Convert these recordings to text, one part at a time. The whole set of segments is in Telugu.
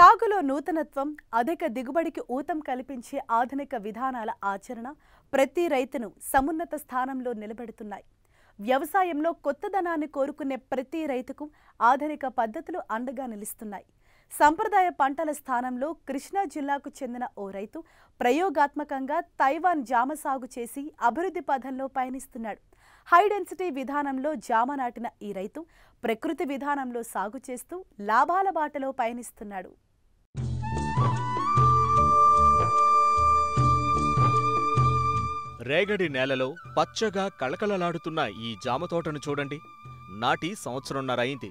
సాగులో నూతనత్వం అధిక దిగుబడికి ఊతం కల్పించే ఆధునిక విధానాల ఆచరణ ప్రతి రైతును సమున్నత స్థానంలో నిలబెడుతున్నాయి వ్యవసాయంలో కొత్తదనాన్ని కోరుకునే ప్రతి రైతుకు ఆధునిక పద్ధతులు అండగా నిలుస్తున్నాయి సంప్రదాయ పంటల స్థానంలో కృష్ణా జిల్లాకు చెందిన ఓ రైతు ప్రయోగాత్మకంగా తైవాన్ జామ సాగు చేసి అభివృద్ధి పథంలో పయనిస్తున్నాడు హైడెన్సిటీ విధానంలో జామ నాటిన ఈ రైతు ప్రకృతి విధానంలో సాగు చేస్తూ లాభాల బాటలో పయనిస్తున్నాడు రేగడి నేలలో పచ్చగా కళకళలాడుతున్న ఈ జామ తోటను చూడండి నాటి సంవత్సరంన్నర అయింది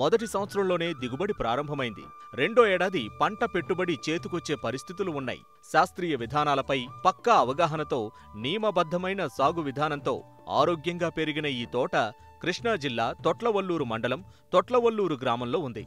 మొదటి సంవత్సరంలోనే దిగుబడి ప్రారంభమైంది రెండో ఏడాది పంట పెట్టుబడి చేతికొచ్చే పరిస్థితులు ఉన్నాయి శాస్త్రీయ విధానాలపై పక్కా అవగాహనతో నియమబద్ధమైన సాగు విధానంతో ఆరోగ్యంగా పెరిగిన ఈ తోట కృష్ణా జిల్లా తొట్లవల్లూరు మండలం తొట్లవల్లూరు గ్రామంలో ఉంది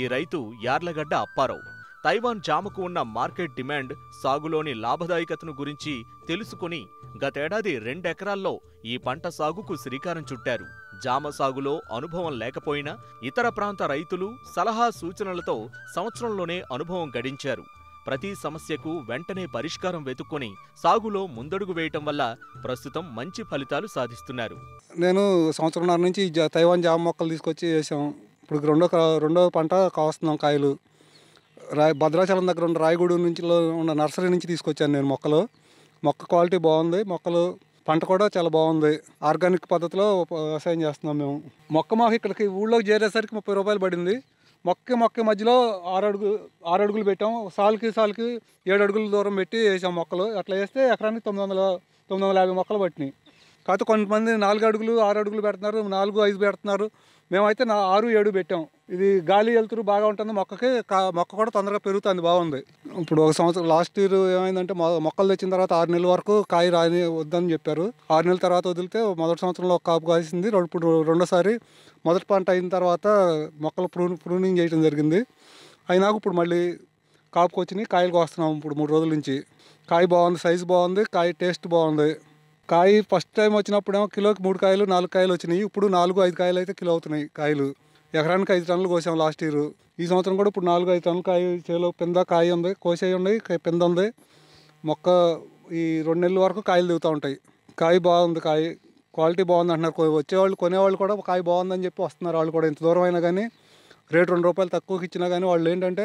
ఈ రైతు యార్లగడ్డ అప్పారావు తైవాన్ జామకు ఉన్న మార్కెట్ డిమాండ్ సాగులోని లాభదాయకతను గురించి తెలుసుకుని గతేడాది రెండెకరాల్లో ఈ పంట సాగుకు శ్రీకారం చుట్టారు జామ సాగులో అనుభవం లేకపోయినా ఇతర ప్రాంత రైతులు సలహా సూచనలతో సంవత్సరంలోనే అనుభవం గడించారు ప్రతి సమస్యకు వెంటనే పరిష్కారం వెతుక్కొని సాగులో ముందడుగు వేయటం వల్ల ప్రస్తుతం మంచి ఫలితాలు సాధిస్తున్నారు నేను సంవత్సరం నుంచి తైవాన్ జామ మొక్కలు తీసుకొచ్చి వేసాం ఇప్పుడు రెండో రెండో పంట కావస్తున్నాం కాయలు రాయ్ భద్రాచలం దగ్గర ఉన్న రాయగూడు నుంచి ఉన్న నర్సరీ నుంచి తీసుకొచ్చాను నేను మొక్కలు మొక్క క్వాలిటీ బాగుంది మొక్కలు పంట కూడా చాలా బాగుంది ఆర్గానిక్ పద్ధతిలో వ్యవసాయం చేస్తున్నాం మేము మొక్క మాకు ఇక్కడికి ఊళ్ళోకి చేరేసరికి ముప్పై రూపాయలు పడింది మొక్క మొక్క మధ్యలో ఆరు అడుగు ఆరు అడుగులు పెట్టాం సాల్కి సాల్కి ఏడు అడుగుల దూరం పెట్టి వేసాం మొక్కలు అట్లా వేస్తే ఎకరానికి తొమ్మిది వందల తొమ్మిది వందల యాభై మొక్కలు పట్టినాయి కాకపోతే కొంతమంది నాలుగు అడుగులు ఆరు అడుగులు పెడుతున్నారు నాలుగు ఐదు పెడుతున్నారు మేమైతే నా ఆరు ఏడు పెట్టాం ఇది గాలి వెళ్తురు బాగా ఉంటుంది మొక్కకి మొక్క కూడా తొందరగా పెరుగుతుంది బాగుంది ఇప్పుడు ఒక సంవత్సరం లాస్ట్ ఇయర్ ఏమైందంటే మొక్కలు తెచ్చిన తర్వాత ఆరు నెలల వరకు కాయ రాని వద్దని చెప్పారు ఆరు నెలల తర్వాత వదిలితే మొదటి సంవత్సరంలో ఒక కాపు కాసింది ఇప్పుడు రెండోసారి మొదటి పంట అయిన తర్వాత మొక్కలు ప్రూ ప్రూనింగ్ చేయడం జరిగింది అయినాక ఇప్పుడు మళ్ళీ కాపుకొచ్చినాయి కాయలు కోస్తున్నాం ఇప్పుడు మూడు రోజుల నుంచి కాయ బాగుంది సైజు బాగుంది కాయ టేస్ట్ బాగుంది కాయ ఫస్ట్ టైం వచ్చినప్పుడేమో కిలోకి మూడు కాయలు నాలుగు కాయలు వచ్చినాయి ఇప్పుడు నాలుగు ఐదు కాయలు అయితే కిలో అవుతున్నాయి కాయలు ఎకరానికి ఐదు టన్నులు కోసాం లాస్ట్ ఇయర్ ఈ సంవత్సరం కూడా ఇప్పుడు నాలుగు ఐదు టన్నులు కాయ చేలో పింద కాయ ఉంది కోసే ఉన్నాయి పింద ఉంది మొక్క ఈ రెండు నెలల వరకు కాయలు దిగుతూ ఉంటాయి కాయ బాగుంది కాయ క్వాలిటీ బాగుంది అంటున్నారు వచ్చేవాళ్ళు కొనేవాళ్ళు కూడా కాయ బాగుందని చెప్పి వస్తున్నారు వాళ్ళు కూడా ఇంత దూరం అయినా కానీ రేటు రెండు రూపాయలు తక్కువకి ఇచ్చినా కానీ వాళ్ళు ఏంటంటే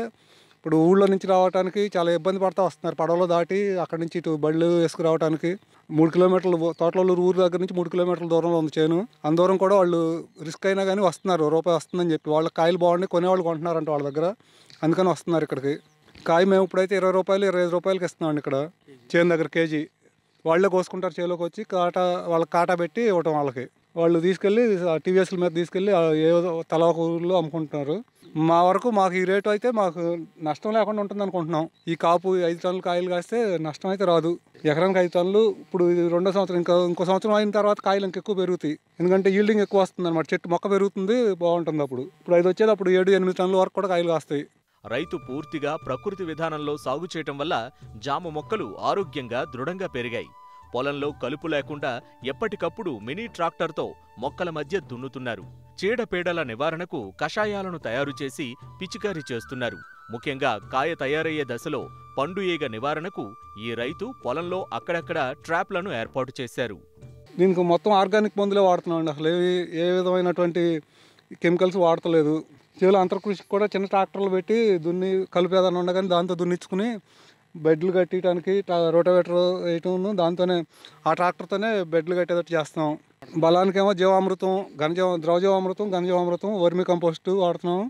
ఇప్పుడు ఊళ్ళో నుంచి రావడానికి చాలా ఇబ్బంది పడతా వస్తున్నారు పడవలో దాటి అక్కడ నుంచి ఇటు బళ్ళు వేసుకురావడానికి మూడు కిలోమీటర్లు తోటలూరు ఊరు దగ్గర నుంచి మూడు కిలోమీటర్ల దూరంలో ఉంది చేను దూరం కూడా వాళ్ళు రిస్క్ అయినా కానీ వస్తున్నారు రూపాయి వస్తుందని చెప్పి వాళ్ళ కాయలు బాగున్నాయి కొనేవాళ్ళు కొంటున్నారంట వాళ్ళ దగ్గర అందుకని వస్తున్నారు ఇక్కడికి కాయ మేము ఇప్పుడైతే ఇరవై రూపాయలు ఇరవై ఐదు రూపాయలకి ఇస్తున్నామండి ఇక్కడ చేను దగ్గర కేజీ వాళ్ళే కోసుకుంటారు చేలోకి వచ్చి కాటా వాళ్ళకి కాటా పెట్టి ఇవ్వటం వాళ్ళకి వాళ్ళు తీసుకెళ్ళి టీవీఎస్ల మీద తీసుకెళ్ళి ఏదో తలా ఊర్లో అమ్ముకుంటున్నారు మా వరకు మాకు ఈ రేటు అయితే మాకు నష్టం లేకుండా ఉంటుంది అనుకుంటున్నాం ఈ కాపు ఐదు టన్నులు కాయలు కాస్తే నష్టం అయితే రాదు ఎకరానికి ఐదు టన్నులు ఇప్పుడు రెండో సంవత్సరం ఇంకా ఇంకో సంవత్సరం అయిన తర్వాత కాయలు ఎక్కువ పెరుగుతాయి ఎందుకంటే ఈల్డింగ్ ఎక్కువ వస్తుంది అనమాట చెట్టు మొక్క పెరుగుతుంది బాగుంటుంది అప్పుడు ఇప్పుడు ఐదు వచ్చేది అప్పుడు ఏడు ఎనిమిది టన్నుల వరకు కూడా కాయలు కాస్తాయి రైతు పూర్తిగా ప్రకృతి విధానంలో సాగు చేయటం వల్ల జామ మొక్కలు ఆరోగ్యంగా దృఢంగా పెరిగాయి పొలంలో కలుపు లేకుండా ఎప్పటికప్పుడు మినీ ట్రాక్టర్తో మొక్కల మధ్య దున్నుతున్నారు చీడపీడల నివారణకు కషాయాలను తయారు చేసి పిచికారీ చేస్తున్నారు ముఖ్యంగా కాయ తయారయ్యే దశలో పండు ఈగ నివారణకు ఈ రైతు పొలంలో అక్కడక్కడ ట్రాప్లను ఏర్పాటు చేశారు దీనికి మొత్తం ఆర్గానిక్ మందులే వాడుతున్నామండి అసలు ఏ విధమైనటువంటి కెమికల్స్ వాడతలేదు చివరి అంతర్కృషికి కూడా చిన్న ట్రాక్టర్లు పెట్టి దున్ని కలిపేదాన్ని ఉండగానే దాంతో దున్నించుకుని బెడ్లు కట్టడానికి రోటోవేటర్ వేయటం దాంతోనే ఆ ట్రాక్టర్తోనే బెడ్లు కట్టేటట్టు చేస్తున్నాం బలానికేమో జీవామృతం ఘనజీవ ద్రవజీవామృతం ఘనజీవామృతం వర్మి కంపోస్టు వాడుతున్నాం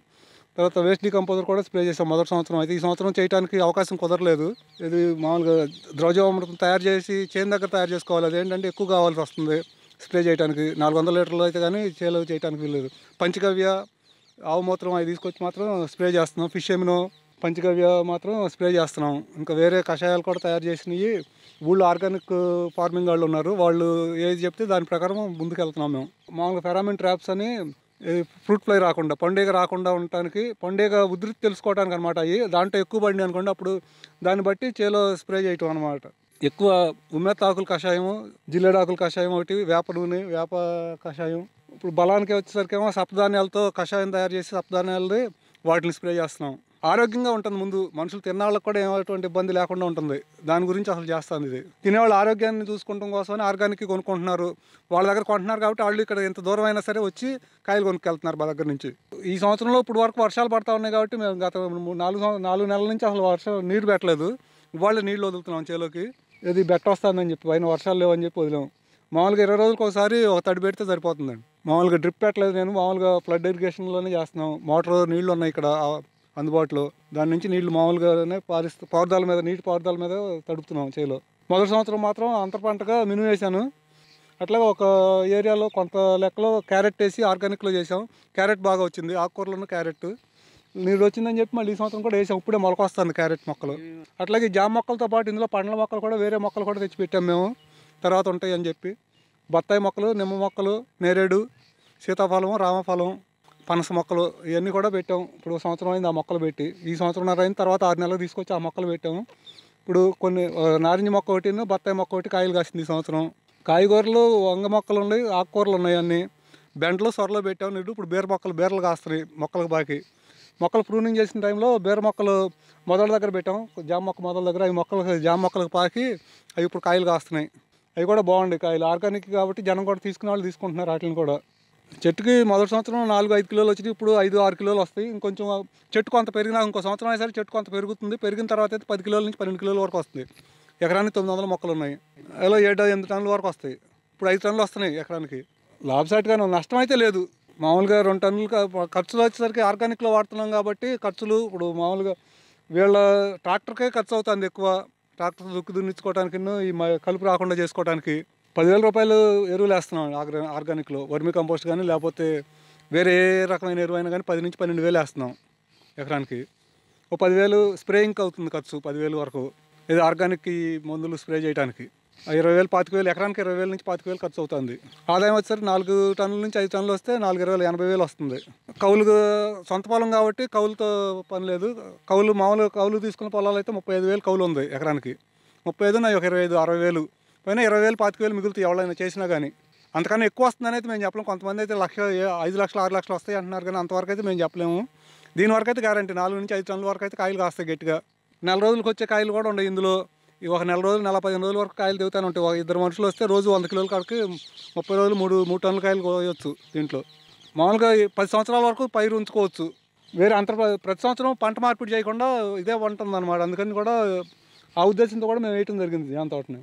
తర్వాత వేస్ట్ కంపోజర్ కూడా స్ప్రే చేసాం మొదటి సంవత్సరం అయితే ఈ సంవత్సరం చేయడానికి అవకాశం కుదరలేదు ఇది మామూలుగా ద్రవజీవామృతం తయారు చేసి చేను దగ్గర తయారు చేసుకోవాలి అదేంటంటే ఎక్కువ కావాల్సి వస్తుంది స్ప్రే చేయడానికి నాలుగు వందల లీటర్లు అయితే కానీ చేయలేదు చేయడానికి లేదు పంచగవ్య ఆవు మూత్రం అవి తీసుకొచ్చి మాత్రం స్ప్రే చేస్తున్నాం ఫిష్ ఎమినో పంచగవ్య మాత్రం స్ప్రే చేస్తున్నాం ఇంకా వేరే కషాయాలు కూడా తయారు చేసినవి ఊళ్ళో ఆర్గానిక్ ఫార్మింగ్ వాళ్ళు ఉన్నారు వాళ్ళు ఏది చెప్తే దాని ప్రకారం ముందుకెళ్తున్నాం మేము మామూలుగా ఫెరామిన్ ట్రాప్స్ అని ఫ్రూట్ ఫ్లై రాకుండా పండుగ రాకుండా ఉండటానికి పండుగ ఉధృతి తెలుసుకోవడానికి అనమాట అవి దాంట్లో ఎక్కువ పడింది అనుకోండి అప్పుడు దాన్ని బట్టి చేలో స్ప్రే చేయటం అనమాట ఎక్కువ ఉమ్మెత్త ఆకుల కషాయము ఆకుల కషాయం ఒకటి వేప నూనె వేప కషాయం ఇప్పుడు బలానికి వచ్చేసరికి ఏమో సప్ధాన్యాలతో కషాయం తయారు చేసి సప్తధాన్యాలని వాటిని స్ప్రే చేస్తున్నాం ఆరోగ్యంగా ఉంటుంది ముందు మనుషులు తిన్నాళ్ళకి కూడా ఏమైనటువంటి ఇబ్బంది లేకుండా ఉంటుంది దాని గురించి అసలు చేస్తుంది ఇది తినేవాళ్ళు ఆరోగ్యాన్ని చూసుకోవడం కోసమని ఆర్గానిక్ కొనుక్కుంటున్నారు వాళ్ళ దగ్గర కొంటున్నారు కాబట్టి వాళ్ళు ఇక్కడ ఎంత దూరం అయినా సరే వచ్చి కాయలు కొనుక్కెళ్తున్నారు మా దగ్గర నుంచి ఈ సంవత్సరంలో ఇప్పుడు వరకు వర్షాలు పడతా ఉన్నాయి కాబట్టి మేము గత నాలుగు నాలుగు నెలల నుంచి అసలు వర్షం నీరు పెట్టలేదు ఇవాళ నీళ్ళు వదులుతున్నాం చేలోకి ఇది బెట్ట వస్తుందని చెప్పి పైన వర్షాలు లేవని చెప్పి వదిలాం మామూలుగా ఇరవై రోజులకు ఒకసారి ఒక తడి పెడితే సరిపోతుందండి మామూలుగా డ్రిప్ పెట్టలేదు నేను మామూలుగా ఫ్లడ్ ఇరిగేషన్లోనే చేస్తున్నాం మోటార్ నీళ్ళు ఉన్నాయి ఇక్కడ అందుబాటులో దాని నుంచి నీళ్లు మామూలుగానే పారిస్తూ పార్దాల మీద నీటి పారుదాల మీద తడుపుతున్నాం చేలో మొదటి సంవత్సరం మాత్రం అంతర పంటగా మినుము వేశాను అట్లాగే ఒక ఏరియాలో కొంత లెక్కలో క్యారెట్ వేసి ఆర్గానిక్లో చేసాం క్యారెట్ బాగా వచ్చింది ఆకుకూరలోనూ క్యారెట్ నీరు వచ్చిందని చెప్పి మళ్ళీ ఈ సంవత్సరం కూడా వేసాం ఇప్పుడే మొలకొస్తుంది క్యారెట్ మొక్కలు అట్లాగే జామ మొక్కలతో పాటు ఇందులో పండ్ల మొక్కలు కూడా వేరే మొక్కలు కూడా తెచ్చిపెట్టాం మేము తర్వాత ఉంటాయి అని చెప్పి బత్తాయి మొక్కలు నిమ్మ మొక్కలు నేరేడు సీతాఫలం రామఫలం పనస మొక్కలు ఇవన్నీ కూడా పెట్టాము ఇప్పుడు సంవత్సరం అయింది ఆ మొక్కలు పెట్టి ఈ సంవత్సరం అయిన తర్వాత ఆరు నెలలు తీసుకొచ్చి ఆ మొక్కలు పెట్టాము ఇప్పుడు కొన్ని నారింజ మొక్క ఒకటి బత్తాయి మొక్క ఒకటి కాయలు కాసింది ఈ సంవత్సరం కాయగూరలు వంగ మొక్కలు ఉన్నాయి ఆకుకూరలు ఉన్నాయి అన్ని బెండలు సొరలో పెట్టాము నీడు ఇప్పుడు బీర మొక్కలు బీరలు కాస్తున్నాయి మొక్కలకు బాకి మొక్కలు ప్రూనింగ్ చేసిన టైంలో బీర మొక్కలు మొదల దగ్గర పెట్టాము జామ మొక్క మొదల దగ్గర అవి మొక్కలు జామ మొక్కలకు పాకి అవి ఇప్పుడు కాయలు కాస్తున్నాయి అవి కూడా బాగుండే కాయలు ఆర్గానిక్ కాబట్టి జనం కూడా తీసుకునే వాళ్ళు తీసుకుంటున్నారు వాటిని కూడా చెట్టుకి మొదటి సంవత్సరం నాలుగు ఐదు కిలోలు వచ్చినాయి ఇప్పుడు ఐదు ఆరు కిలోలు వస్తాయి ఇంకొంచెం చెట్టు కొంత పెరిగినా ఇంకో సంవత్సరం అయినా సరే చెట్టు కొంత పెరుగుతుంది పెరిగిన తర్వాత అయితే పది కిలోల నుంచి పన్నెండు కిలోల వరకు వస్తుంది ఎకరానికి తొమ్మిది వందల మొక్కలు ఉన్నాయి అలా ఏడు ఎనిమిది టన్నుల వరకు వస్తాయి ఇప్పుడు ఐదు టన్నులు వస్తున్నాయి ఎకరానికి లాభసాటి కానీ నష్టం అయితే లేదు మామూలుగా రెండు టన్నులు ఖర్చులు వచ్చేసరికి ఆర్గానిక్లో వాడుతున్నాం కాబట్టి ఖర్చులు ఇప్పుడు మామూలుగా వీళ్ళ ట్రాక్టర్కే ఖర్చు అవుతుంది ఎక్కువ ట్రాక్టర్ దుక్కు దున్నించుకోవడానికి ఈ కలుపు రాకుండా చేసుకోవడానికి పదివేల రూపాయలు ఎరువులు వేస్తున్నాం ఆర్గా ఆర్గానిక్లో వర్మి కంపోస్ట్ కానీ లేకపోతే వేరే ఏ రకమైన ఎరువు అయినా కానీ పది నుంచి పన్నెండు వేలు వేస్తున్నాం ఎకరానికి ఓ పదివేలు స్ప్రేయింగ్కి అవుతుంది ఖర్చు పదివేలు వరకు ఇది ఆర్గానిక్ మందులు స్ప్రే చేయడానికి ఇరవై వేలు పాతిక వేలు ఎకరానికి ఇరవై వేల నుంచి పాతిక వేలు ఖర్చు అవుతుంది ఆదాయం వచ్చేసరికి నాలుగు టన్నుల నుంచి ఐదు టన్నులు వస్తే నాలుగు ఇరవై ఎనభై వేలు వస్తుంది కౌలు సొంత పొలం కాబట్టి కౌలుతో పని లేదు కౌలు మామూలు కౌలు తీసుకున్న పొలాలు అయితే ముప్పై ఐదు వేలు కౌలు ఉంది ఎకరానికి ముప్పై ఐదు నా ఒక ఇరవై ఐదు అరవై వేలు పోయినా ఇరవై వేలు పాతిక వేలు మిగులుతాయి ఎవరైనా చేసినా కానీ అంతకన్నా ఎక్కువ వస్తుందని అయితే మేము చెప్పలేము కొంతమంది అయితే లక్ష ఐదు లక్షలు ఆరు లక్షలు వస్తాయి అంటున్నారు కానీ అంతవరకు అయితే మేము చెప్పలేము దీని వరకు అయితే గ్యారంటీ నాలుగు నుంచి ఐదు టన్నుల వరకు అయితే కాయలు కాస్తాయి గట్టిగా నెల రోజులకు వచ్చే కాయలు కూడా ఉండవు ఇందులో ఒక నెల రోజులు నెల పదిహేను రోజుల వరకు కాయలు దిగుతానే ఉంటాయి ఒక ఇద్దరు మనుషులు వస్తే రోజు వంద కిలోల కాడికి ముప్పై రోజులు మూడు మూడు టన్నుల కాయలు కోయవచ్చు దీంట్లో మామూలుగా పది సంవత్సరాల వరకు పైరు ఉంచుకోవచ్చు వేరే అంత ప్రతి సంవత్సరం పంట మార్పిడి చేయకుండా ఇదే ఉంటుంది అనమాట అందుకని కూడా ఆ ఉద్దేశంతో కూడా మేము వేయటం జరిగింది దాని తోటనే